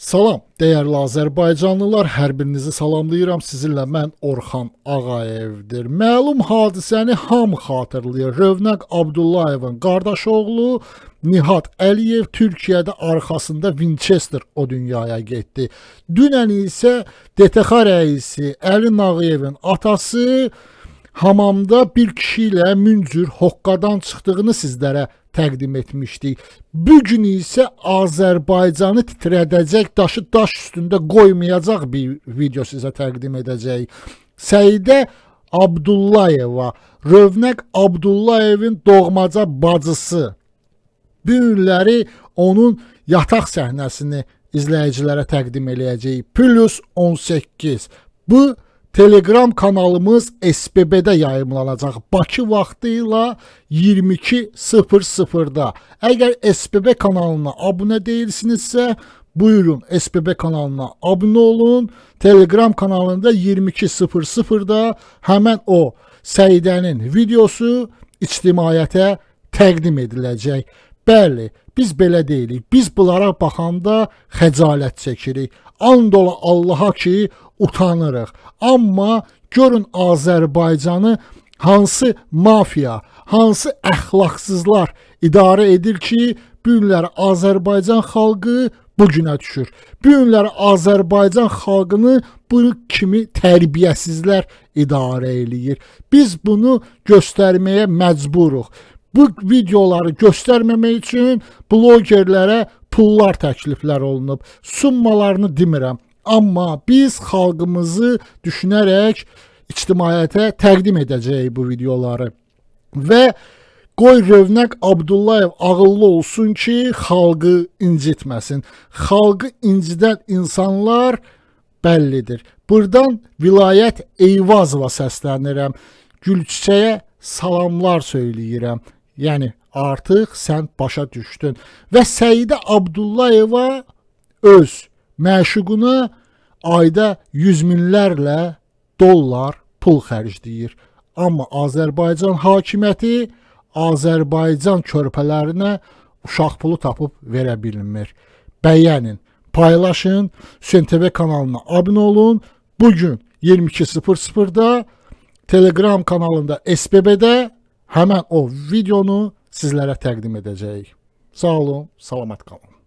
Salam, dəyərli Azərbaycanlılar, hər birinizi salamlayıram. Sizinlə mən Orxan Ağayevdir. Məlum hadisəni hamı xatırlayır. Rövnəq Abdullayevin qardaş oğlu Nihat Əliyev Türkiyədə arxasında Winchester o dünyaya getdi. Dünən isə DTX rəisi Əli Nağıyevin atası hamamda bir kişi ilə müncür hoqqadan çıxdığını sizlərə təqdim etmişdik. Bu gün isə Azərbaycanı titrədəcək daşı daş üstündə qoymayacaq bir video sizə təqdim edəcəyik. Səidə Abdullayeva, Rövnək Abdullayevin doğmaca bacısı. Bu günləri onun yataq səhnəsini izləyicilərə təqdim eləyəcəyik. Plus 18. Bu Telegram kanalımız SBB-də yayımlanacaq. Bakı vaxtı ilə 22:00-da. Əgər SBB kanalına abunə deyilsinizsə, buyurun SBB kanalına abunə olun. Telegram kanalında 22:00-da həmin o səhifənin videosu ictimaiyyətə təqdim ediləcək. Bəli, biz belə deyilik. Biz bunlara baxanda xəcalət çəkirik. And ola Allaha ki, utanırıq. Amma görün Azərbaycanı hansı mafiya, hansı əxlaqsızlar idarə edir ki, bu günlər Azərbaycan xalqı bu günə düşür. Bu günlər Azərbaycan xalqını bu kimi tərbiyəsizlər idarə eləyir. Biz bunu göstərməyə məcburuq. Bu videoları göstərməmək üçün blogerlərə pullar təkliflər olunub. Summalarını demirəm, amma biz xalqımızı düşünərək ictimaiyyətə təqdim edəcəyik bu videoları. Və qoy Rövnək Abdullayev ağıllı olsun ki, xalqı incitməsin. Xalqı incidən insanlar bəllidir. Burdan vilayət Eyvazova səslənirəm. Gülçiçəyə salamlar söyləyirəm. Yəni artıq sən başa düşdün. Və Səidə Abdullayeva öz məşuquna ayda 100 minlərlə dollar pul xərcləyir. Amma Azərbaycan hakimiyyəti Azərbaycan körpələrinə uşaq pulu tapıb verə bilmir. Bəyənin, paylaşın, SNTV kanalına abunə olun. Bu gün 22:00-da Telegram kanalında SBB-də həmən o videonu sizlərə təqdim edəcəyik. Sağ olun, salamat qalın.